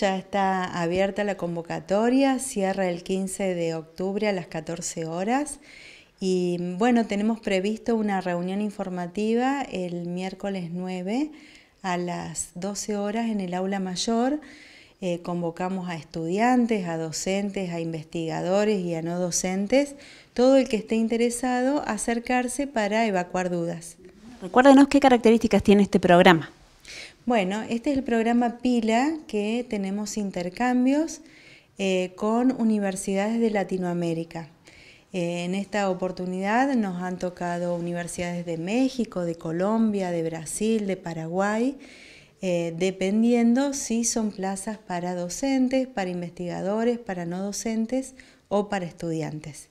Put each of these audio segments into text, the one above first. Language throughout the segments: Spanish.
Ya está abierta la convocatoria, cierra el 15 de octubre a las 14 horas. Y bueno, tenemos previsto una reunión informativa el miércoles 9 a las 12 horas en el aula mayor. Eh, convocamos a estudiantes, a docentes, a investigadores y a no docentes, todo el que esté interesado acercarse para evacuar dudas. Recuérdenos qué características tiene este programa. Bueno, este es el programa Pila que tenemos intercambios eh, con universidades de Latinoamérica. Eh, en esta oportunidad nos han tocado universidades de México, de Colombia, de Brasil, de Paraguay, eh, dependiendo si son plazas para docentes, para investigadores, para no docentes o para estudiantes.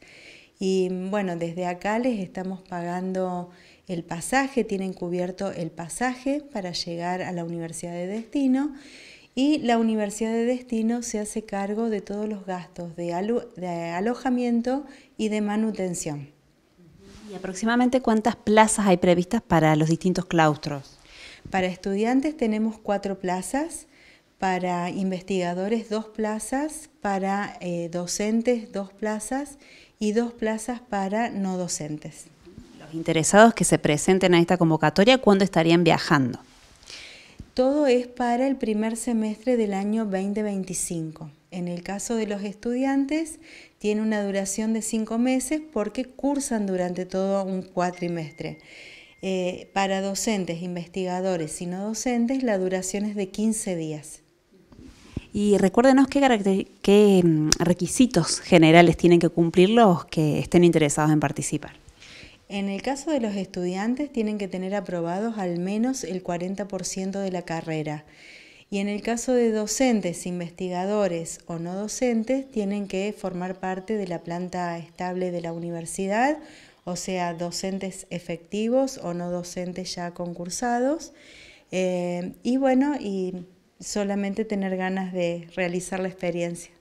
Y bueno, desde acá les estamos pagando el pasaje, tienen cubierto el pasaje para llegar a la universidad de destino y la universidad de destino se hace cargo de todos los gastos de, de alojamiento y de manutención. ¿Y aproximadamente cuántas plazas hay previstas para los distintos claustros? Para estudiantes tenemos cuatro plazas para investigadores dos plazas, para eh, docentes dos plazas y dos plazas para no docentes. Los interesados que se presenten a esta convocatoria, ¿cuándo estarían viajando? Todo es para el primer semestre del año 2025. En el caso de los estudiantes, tiene una duración de cinco meses porque cursan durante todo un cuatrimestre. Eh, para docentes, investigadores y no docentes, la duración es de 15 días. Y recuérdenos qué, mm, requisitos generales tienen que cumplir los que estén interesados en participar. En el caso de los estudiantes, tienen que tener aprobados al menos el 40% de la carrera. Y en el caso de docentes, investigadores o no docentes, tienen que formar parte de la planta estable de la universidad, o sea, docentes efectivos o no docentes ya concursados. Eh, y bueno, y solamente tener ganas de realizar la experiencia.